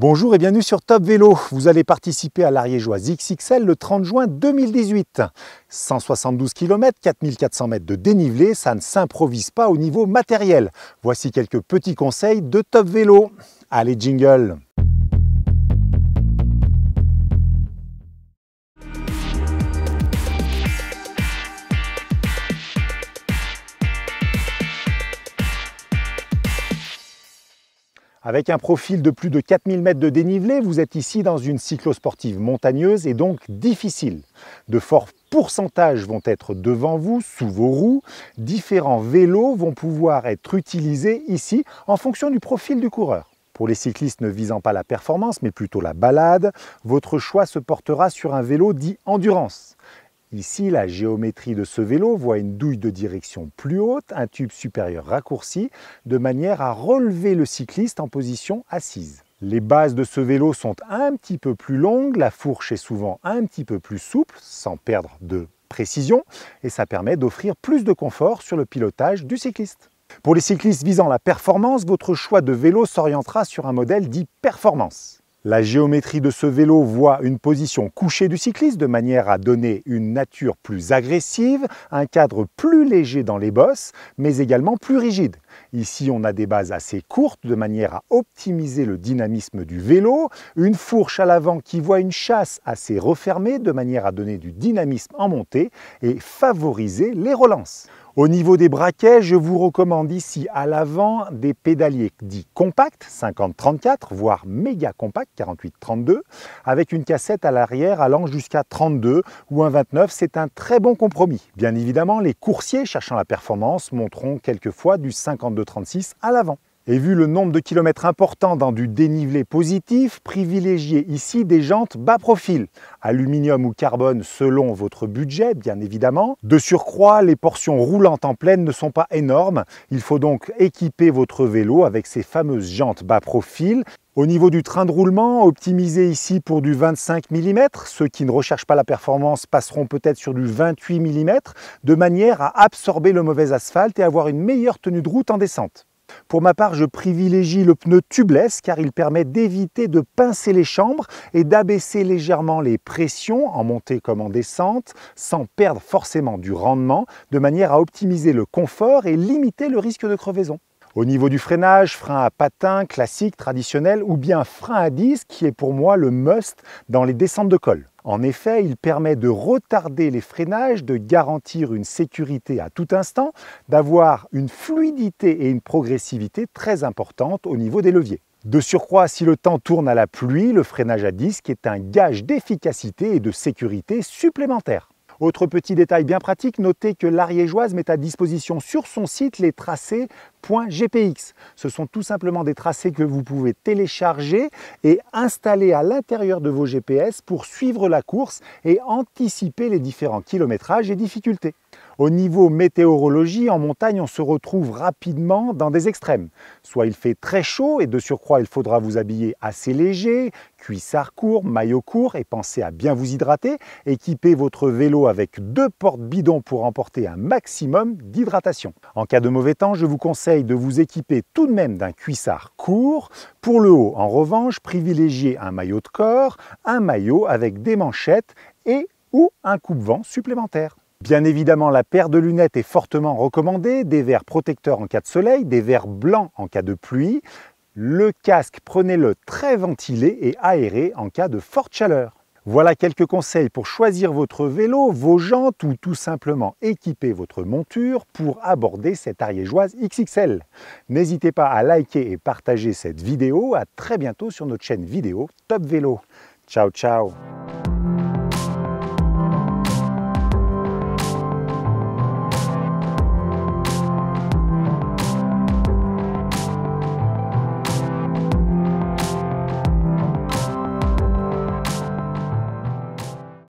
Bonjour et bienvenue sur Top Vélo. Vous allez participer à l'Ariégeoise XXL le 30 juin 2018. 172 km, 4400 mètres de dénivelé, ça ne s'improvise pas au niveau matériel. Voici quelques petits conseils de Top Vélo. Allez, jingle Avec un profil de plus de 4000 mètres de dénivelé, vous êtes ici dans une cyclosportive montagneuse et donc difficile. De forts pourcentages vont être devant vous, sous vos roues. Différents vélos vont pouvoir être utilisés ici en fonction du profil du coureur. Pour les cyclistes ne visant pas la performance mais plutôt la balade, votre choix se portera sur un vélo dit endurance. Ici, la géométrie de ce vélo voit une douille de direction plus haute, un tube supérieur raccourci, de manière à relever le cycliste en position assise. Les bases de ce vélo sont un petit peu plus longues, la fourche est souvent un petit peu plus souple, sans perdre de précision, et ça permet d'offrir plus de confort sur le pilotage du cycliste. Pour les cyclistes visant la performance, votre choix de vélo s'orientera sur un modèle dit performance. La géométrie de ce vélo voit une position couchée du cycliste de manière à donner une nature plus agressive, un cadre plus léger dans les bosses, mais également plus rigide. Ici, on a des bases assez courtes de manière à optimiser le dynamisme du vélo, une fourche à l'avant qui voit une chasse assez refermée de manière à donner du dynamisme en montée et favoriser les relances. Au niveau des braquets, je vous recommande ici à l'avant des pédaliers dits compacts, 50-34, voire méga compacts, 48-32, avec une cassette à l'arrière allant jusqu'à 32 ou un 29. C'est un très bon compromis. Bien évidemment, les coursiers cherchant la performance monteront quelquefois du 52-36 à l'avant. Et vu le nombre de kilomètres importants dans du dénivelé positif, privilégiez ici des jantes bas profil, aluminium ou carbone selon votre budget bien évidemment. De surcroît, les portions roulantes en pleine ne sont pas énormes, il faut donc équiper votre vélo avec ces fameuses jantes bas profil au niveau du train de roulement, optimisez ici pour du 25 mm. Ceux qui ne recherchent pas la performance passeront peut-être sur du 28 mm, de manière à absorber le mauvais asphalte et avoir une meilleure tenue de route en descente. Pour ma part, je privilégie le pneu tubeless car il permet d'éviter de pincer les chambres et d'abaisser légèrement les pressions en montée comme en descente sans perdre forcément du rendement de manière à optimiser le confort et limiter le risque de crevaison. Au niveau du freinage, frein à patin classique, traditionnel ou bien frein à disque qui est pour moi le must dans les descentes de col. En effet, il permet de retarder les freinages, de garantir une sécurité à tout instant, d'avoir une fluidité et une progressivité très importantes au niveau des leviers. De surcroît, si le temps tourne à la pluie, le freinage à disque est un gage d'efficacité et de sécurité supplémentaire. Autre petit détail bien pratique, notez que l'Ariégeoise met à disposition sur son site les tracés .gpx. Ce sont tout simplement des tracés que vous pouvez télécharger et installer à l'intérieur de vos GPS pour suivre la course et anticiper les différents kilométrages et difficultés. Au niveau météorologie, en montagne, on se retrouve rapidement dans des extrêmes. Soit il fait très chaud et de surcroît il faudra vous habiller assez léger, cuissard court, maillot court et pensez à bien vous hydrater. Équipez votre vélo avec deux portes bidons pour emporter un maximum d'hydratation. En cas de mauvais temps, je vous conseille de vous équiper tout de même d'un cuissard court. Pour le haut, en revanche, privilégiez un maillot de corps, un maillot avec des manchettes et ou un coupe-vent supplémentaire. Bien évidemment, la paire de lunettes est fortement recommandée, des verres protecteurs en cas de soleil, des verres blancs en cas de pluie. Le casque, prenez-le très ventilé et aéré en cas de forte chaleur. Voilà quelques conseils pour choisir votre vélo, vos jantes ou tout simplement équiper votre monture pour aborder cette ariégeoise XXL. N'hésitez pas à liker et partager cette vidéo. À très bientôt sur notre chaîne vidéo Top Vélo. Ciao ciao